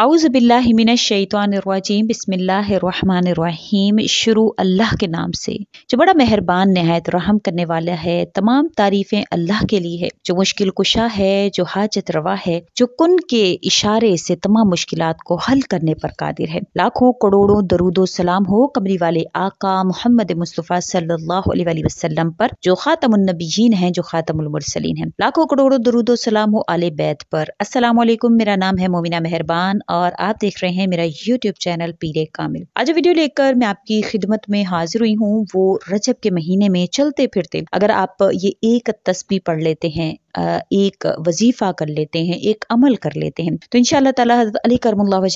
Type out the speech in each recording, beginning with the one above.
आउज़बिल्लिमिनशैतवानरवाजीम बसमीम शुरू अल्लाह के नाम से जो बड़ा मेहरबान नहायत रहम करने वाला है तमाम तारीफ़ें अल्लाह के लिए है जो मुश्किल कुशा है जो हाजत रवा है जो कुन के इशारे से तमाम मुश्किल को हल करने पर कादिर है लाखों करोड़ों दरुदो सलाम हो कमरी वाले आका मोहम्मद मुस्तफ़ा सल्लाम अलैहि पर जो ख़ातमनबीन है जो ख़ातमसलिन है लाखों करोड़ों दरुदो सलाम हो आल बैत पर असलम मेरा नाम है मोमिना मेहरबान और आप देख रहे हैं मेरा यूट्यूब चैनल पीरे कामिल आज वीडियो लेकर मैं आपकी खिदमत में हाजिर हुई हूँ वो रजब के महीने में चलते फिरते अगर आप ये एक तस्वीर पढ़ लेते हैं एक वजीफ़ा कर लेते हैं एक अमल कर लेते हैं तो इनशाला ताला अली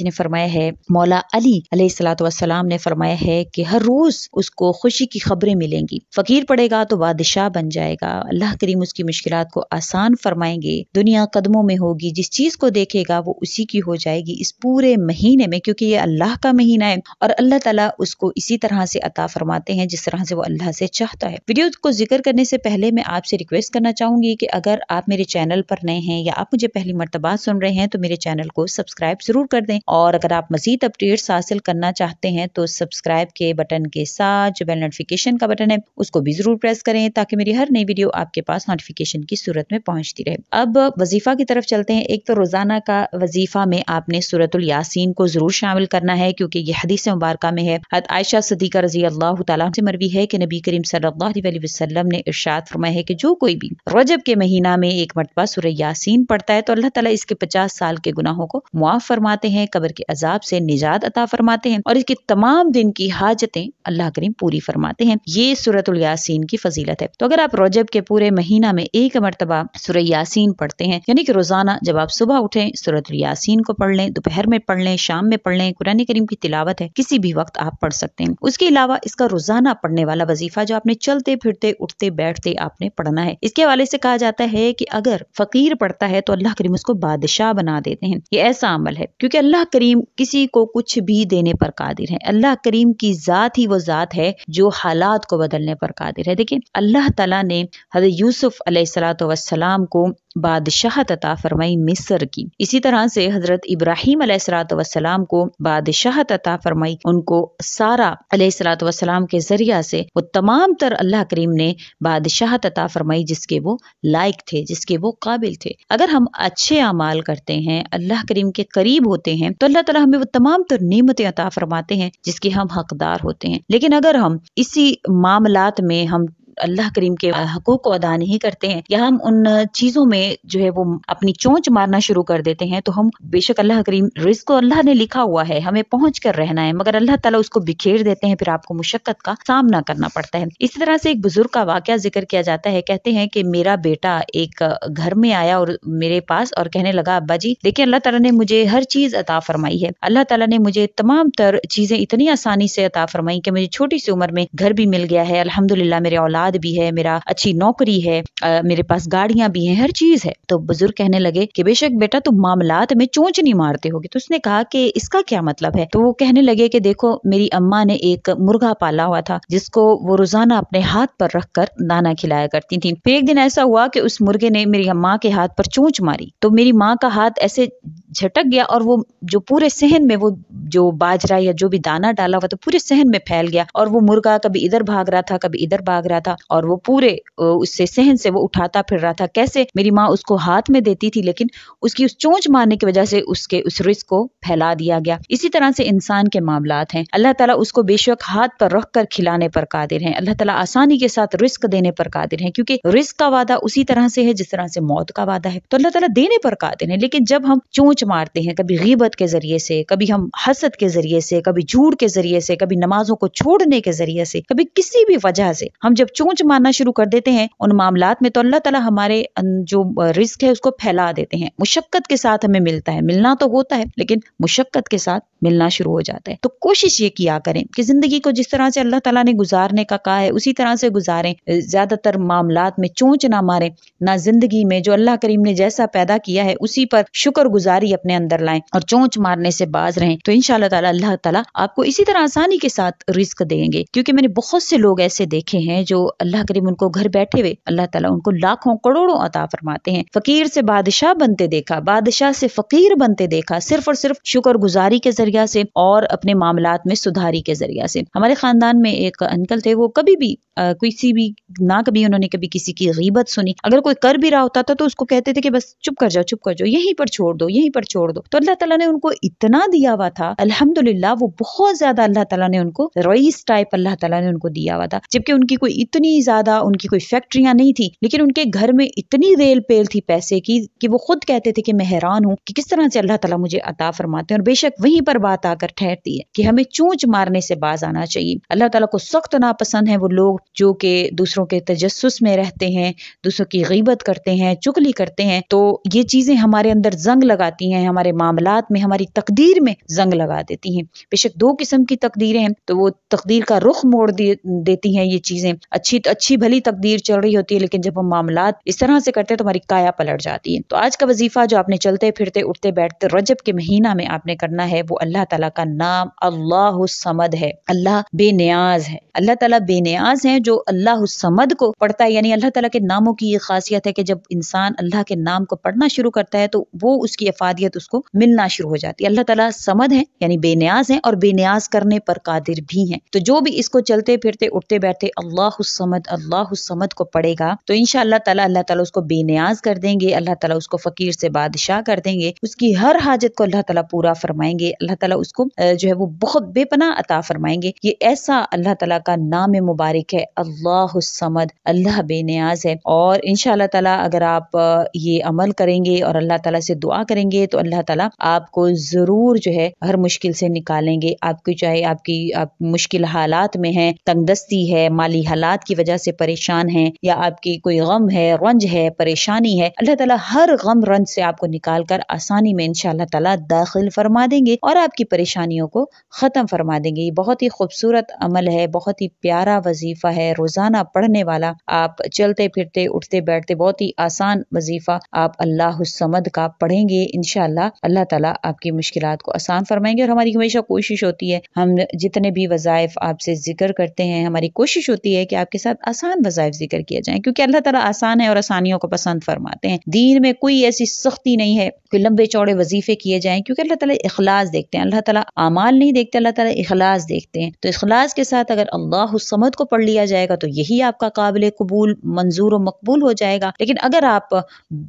ने फरमाया है मौला अली सलाम ने फरमाया है कि हर रोज़ उसको खुशी की खबरें मिलेंगी फ़कीर पड़ेगा तो बादशाह बन जाएगा अल्लाह करीम उसकी मुश्किल को आसान फरमाएंगे दुनिया कदमों में होगी जिस चीज़ को देखेगा वो उसी की हो जाएगी इस पूरे महीने में क्योंकि ये अल्लाह का महीना है और अल्लाह तला उसको इसी तरह से अता फरमाते हैं जिस तरह से वो अल्लाह से चाहता है वीडियो को जिक्र करने से पहले मैं आपसे रिक्वेस्ट करना चाहूंगी कि अगर आप मेरे चैनल पर नए हैं या आप मुझे पहली मरतबा सुन रहे हैं तो मेरे चैनल को सब्सक्राइब जरूर कर दें और अगर आप मजीद अपडेट्स हासिल करना चाहते हैं तो सब्सक्राइब के बटन के साथ जो बेल नोटिफिकेशन का बटन है उसको भी जरूर प्रेस करें ताकि मेरी हर नई वीडियो आपके पास नोटिफिकेशन की सूरत में पहुंचती रहे अब वजीफा की तरफ चलते हैं एक तो रोजाना का वजीफा में आपने सूरत यासीन को जरूर शामिल करना है क्योंकि यह हदीस मुबारक में है आयशा सदीका रजी अल्लाह तला से मरवी है कि नबी करीम सल्लल्लाहु ने इर्शाद फरमाया है कि जो कोई भी रजब के महीना दुनिया में एक मरतबा सुर यासीन पढ़ता है तो अल्लाह ताला इसके पचास साल के गुनाहों को मुआफ़ फरमाते हैं कब्र के अजाब से निजात अता फरमाते हैं और इसकी तमाम दिन की हाजतें अल्लाह करीम पूरी फरमाते हैं ये सूरतुल यासीन की फजीलत है तो अगर आप रोजब के पूरे महीना में एक मरतबा सुर यासीन पढ़ते हैं यानी कि रोजाना जब आप सुबह उठें सूरत यासीन को पढ़ लें दोपहर में पढ़ लें शाम में पढ़ लें कुरान करीम की तिलावत है किसी भी वक्त आप पढ़ सकते हैं उसके अलावा इसका रोजाना पढ़ने वाला वजीफा जो आपने चलते फिरते उठते बैठते आपने पढ़ना है इसके हवाले से कहा जाता है है कि अगर फ़कीर पड़ता है तो अल्लाह करीम उसको बादशाह बना देते हैं ये ऐसा अमल है क्योंकि अल्लाह करीम किसी को कुछ भी देने पर कादिर है अल्लाह करीम की ज़ात ही वो ज़ात है जो हालात को बदलने पर कादिर है देखिए अल्लाह तला ने हजरत यूसुफ अलैहिस्सलाम को बादशाह तता फरमाई मिस्र की इसी तरह से हजरत इब्राहिम अलैहिस्सलाम को बादशाह तता फरमाई उनको सारा अलैहिस्सलाम के जरिया से वो तमाम तर अल्लाह करीम ने बादशाह तता फरमाई जिसके वो लायक थे जिसके वो काबिल थे अगर हम अच्छे अमाल करते हैं अल्लाह करीम के करीब होते हैं तो अल्लाह तला हमें वो तमाम तर नियमतें अता फरमाते हैं जिसके हम हकदार होते हैं लेकिन अगर हम इसी मामलात में हम अल्लाह करीम के हकूक को अदा नहीं करते हैं या हम उन चीज़ों में जो है वो अपनी चोंच मारना शुरू कर देते हैं तो हम बेशक अल्लाह करीम रिस्क को तो अल्लाह ने लिखा हुआ है हमें पहुँच कर रहना है मगर अल्लाह ताला उसको बिखेर देते हैं फिर आपको मुशक्क़त का सामना करना पड़ता है इसी तरह से एक बुजुर्ग का वाक्य जिक्र किया जाता है कहते हैं कि मेरा बेटा एक घर में आया और मेरे पास और कहने लगा अब्बा जी देखिये अल्लाह तला ने मुझे हर चीज़ अता फरमाई है अल्लाह तला ने मुझे तमाम तर चीज़ें इतनी आसानी से अता फरमाई कि मुझे छोटी सी उम्र में घर भी मिल गया है अलहमदुल्ला मेरे औलाद औलाद भी है मेरा अच्छी नौकरी है आ, मेरे पास गाड़ियां भी हैं हर चीज है तो बुजुर्ग कहने लगे कि बेशक बेटा तुम मामलात में चोंच नहीं मारते होगे तो उसने कहा कि इसका क्या मतलब है तो वो कहने लगे कि देखो मेरी अम्मा ने एक मुर्गा पाला हुआ था जिसको वो रोजाना अपने हाथ पर रखकर दाना खिलाया करती थी फिर एक दिन ऐसा हुआ कि उस मुर्गे ने मेरी अम्मा के हाथ पर चोंच मारी तो मेरी माँ का हाथ ऐसे झटक गया और वो जो पूरे सहन में वो जो बाजरा या जो भी दाना डाला हुआ था पूरे सहन में फैल गया और वो मुर्गा कभी इधर भाग रहा था कभी इधर भाग रहा था और वो पूरे उससे सहन से वो उठाता फिर रहा था कैसे मेरी माँ उसको हाथ में देती थी लेकिन उसकी उस चोंच मारने की वजह से उसके उस रिस्क को फैला दिया गया इसी तरह से इंसान के मामला हैं अल्लाह ताला उसको बेशक हाथ पर रख कर खिलाने पर कादिर है अल्लाह ताला आसानी के साथ रिस्क देने पर कादिर है क्योंकि रिस्क का वादा उसी तरह से है जिस तरह से मौत का वादा है तो अल्लाह ताला देने पर कादिर है लेकिन जब हम चोंच मारते हैं कभी गीबत के ज़रिए से कभी हम हसद के ज़रिए से कभी झूठ के ज़रिए से कभी नमाजों को छोड़ने के ज़रिए से कभी किसी भी वजह से हम जब चोंच मारना शुरू कर देते हैं उन मामला में तो अल्लाह तला हमारे जो रिस्क है उसको फैला देते हैं मुशक्क़त के साथ हमें मिलता है मिलना तो होता है लेकिन मुशक्क़त के साथ मिलना शुरू हो जाता है तो कोशिश ये किया करें कि ज़िंदगी को जिस तरह से अल्लाह तला ने गुजारने का कहा है उसी तरह से गुजारें ज़्यादातर मामला में चोंच ना मारें ना ज़िंदगी में जो अल्लाह करीम ने जैसा पैदा किया है उसी पर शुक्र गुजारी ही अपने अंदर लाएं और चोंच मारने से बाज रहें तो इन ताला अल्लाह ताला आपको इसी तरह आसानी के साथ रिस्क देंगे क्योंकि मैंने बहुत से लोग ऐसे देखे हैं जो अल्लाह करीम उनको घर बैठे हुए अल्लाह ताला उनको लाखों करोड़ों अता फरमाते हैं फकीर से बादशाह बनते देखा बादशाह से फकीर बनते देखा सिर्फ और सिर्फ शुक्र गुजारी के जरिया से और अपने मामला में सुधारी के जरिया से हमारे खानदान में एक अंकल थे वो कभी भी आ, किसी भी ना कभी उन्होंने कभी किसी की गीबत सुनी अगर कोई कर भी रहा होता था तो उसको कहते थे कि बस चुप कर जाओ चुप कर जाओ यहीं पर छोड़ दो यहीं पर छोड़ दो तो अल्लाह तला ने उनको इतना दिया हुआ था अल्हम्दुलिल्लाह वो बहुत ज्यादा अल्लाह तला ने उनको रईस टाइप अल्लाह तला ने उनको दिया हुआ था जबकि उनकी कोई इतनी ज्यादा उनकी कोई फैक्ट्रियां नहीं थी लेकिन उनके घर में इतनी रेल पेल थी पैसे की कि वो खुद कहते थे कि मैं हैरान हूँ कि किस तरह से अल्लाह तला मुझे अता फरमाते हैं और बेशक वहीं पर बात आकर ठहरती है कि हमें चूच मारने से बाज आना चाहिए अल्लाह तला को सख्त नापसंद है वो लोग जो कि दूसरों के तजस में रहते हैं दूसरों की गिबत करते हैं चुगली करते हैं तो ये चीजें हमारे अंदर जंग लगाती हैं देती हैं हमारे मामलात में हमारी तकदीर में जंग लगा देती हैं बेशक दो किस्म की तकदीरें हैं तो वो तकदीर का रुख मोड़ दे, देती हैं ये चीज़ें अच्छी अच्छी भली तकदीर चल रही होती है लेकिन जब हम मामला इस तरह से करते हैं तो हमारी काया पलट जाती है तो आज का वजीफ़ा जो आपने चलते फिरते उठते बैठते रजब के महीना में आपने करना है वो अल्लाह तला का नाम अल्लाह समद है अल्लाह बेनियाज है अल्लाह तला बेनियाज है जो अल्लाह समद को पढ़ता है यानी अल्लाह तला के नामों की ये खासियत है कि जब इंसान अल्लाह के नाम को पढ़ना शुरू करता है तो वो उसकी कादियत उसको मिलना शुरू हो जाती है अल्लाह ताला समद है यानी बेनियाज है और बेनियाज करने पर कादिर भी हैं तो जो भी इसको चलते फिरते उठते बैठते अल्लाह समद अल्लाह समद को पड़ेगा तो इनशाला ताला अल्लाह ताला उसको बेनियाज कर देंगे अल्लाह ताला उसको फकीर से बादशाह कर देंगे उसकी हर हाजत को अल्लाह ताला पूरा फरमाएंगे अल्लाह ताला उसको जो है वो बहुत बेपना अता फरमाएंगे ये ऐसा अल्लाह ताला का नाम मुबारक है अल्लाह समद अल्लाह बेनियाज है और इनशाला ताला अगर आप ये अमल करेंगे और अल्लाह तला से दुआ करेंगे करेंगे तो अल्लाह ताला आपको ज़रूर जो है हर मुश्किल से निकालेंगे आपकी चाहे आपकी आप मुश्किल हालात में हैं तंगदस्ती है माली हालात की वजह से परेशान हैं या आपकी कोई गम है रंज है परेशानी है अल्लाह ताला हर गम रंज से आपको निकाल कर आसानी में इन ताला दाखिल फरमा देंगे और आपकी परेशानियों को ख़त्म फरमा देंगे ये बहुत ही खूबसूरत अमल है बहुत ही प्यारा वजीफ़ा है रोज़ाना पढ़ने वाला आप चलते फिरते उठते बैठते बहुत ही आसान वजीफ़ा आप अल्लाह समद का पढ़ेंगे इन इनशाला अल्लाह तला आपकी मुश्किल को आसान फरमाएंगे और हमारी हमेशा कोशिश होती है हम जितने भी वज़ायफ़ आपसे जिक्र करते हैं हमारी कोशिश होती है कि आपके साथ आसान वज़ायफ़ जिक्र किया जाए क्योंकि अल्लाह तला आसान है और आसानियों को पसंद फरमाते हैं दीन में कोई ऐसी सख्ती नहीं है कि लंबे चौड़े वजीफे किए जाएं क्योंकि अल्लाह तला इखलास देखते हैं अल्लाह तला आमाल नहीं देखते अल्लाह तला इखलास देखते हैं तो इखलास के साथ अगर अल्लाह समद को पढ़ लिया जाएगा तो यही आपका काबिल कबूल मंजूर व मकबूल हो जाएगा लेकिन अगर आप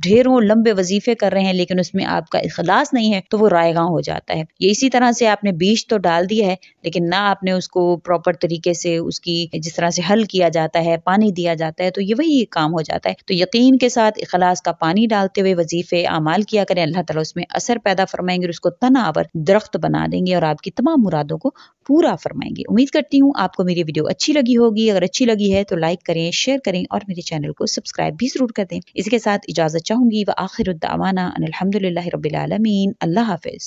ढेरों लंबे वजीफे कर रहे हैं लेकिन उसमें आप आपका अखलास नहीं है तो वो रायगा हो जाता है ये इसी तरह से आपने बीज तो डाल दिया है लेकिन ना आपने उसको प्रॉपर तरीके से उसकी जिस तरह से हल किया जाता है पानी दिया जाता है तो ये वही काम हो जाता है तो यकीन के साथ अखलास का पानी डालते हुए वजीफे अमाल किया करें अल्लाह तला उसमें असर पैदा फरमाएंगे और उसको तनावर दरख्त बना देंगे और आपकी तमाम मुरादों को पूरा फरमाएंगे उम्मीद करती हूँ आपको मेरी वीडियो अच्छी लगी होगी अगर अच्छी लगी है तो लाइक करें शेयर करें और मेरे चैनल को सब्सक्राइब भी जरूर कर दें इसके साथ इजाजत चाहूंगी व आखिर رب العالمين الله حافظ